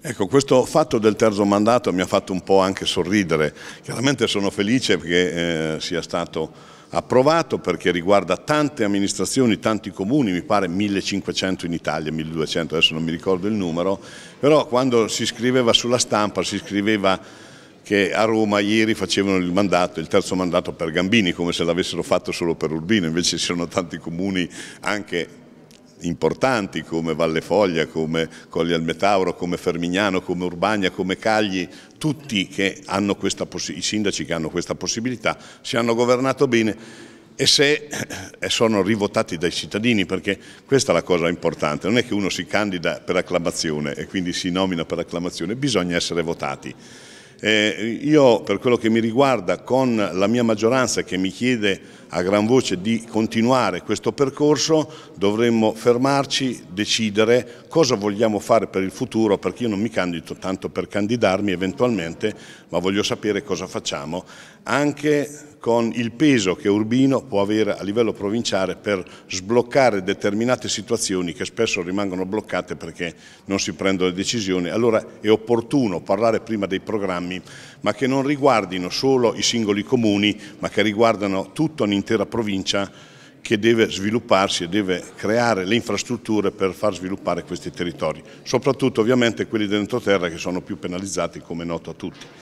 Ecco, questo fatto del terzo mandato mi ha fatto un po' anche sorridere. Chiaramente sono felice che eh, sia stato approvato perché riguarda tante amministrazioni, tanti comuni, mi pare 1500 in Italia, 1200, adesso non mi ricordo il numero, però quando si scriveva sulla stampa si scriveva che a Roma ieri facevano il mandato, il terzo mandato per Gambini, come se l'avessero fatto solo per Urbino, invece ci sono tanti comuni anche importanti come Valle Foglia, come Colli al Metauro, come Fermignano, come Urbagna, come Cagli, tutti che hanno questa i sindaci che hanno questa possibilità, si hanno governato bene e se e eh, eh, sono rivotati dai cittadini, perché questa è la cosa importante, non è che uno si candida per acclamazione e quindi si nomina per acclamazione, bisogna essere votati. Eh, io per quello che mi riguarda con la mia maggioranza che mi chiede a gran voce di continuare questo percorso dovremmo fermarci, decidere cosa vogliamo fare per il futuro perché io non mi candido tanto per candidarmi eventualmente ma voglio sapere cosa facciamo anche con il peso che Urbino può avere a livello provinciale per sbloccare determinate situazioni che spesso rimangono bloccate perché non si prendono le decisioni. Allora è opportuno parlare prima dei programmi programmi, ma che non riguardino solo i singoli comuni, ma che riguardano tutta un'intera provincia che deve svilupparsi e deve creare le infrastrutture per far sviluppare questi territori, soprattutto ovviamente quelli dell'entroterra che sono più penalizzati come noto a tutti.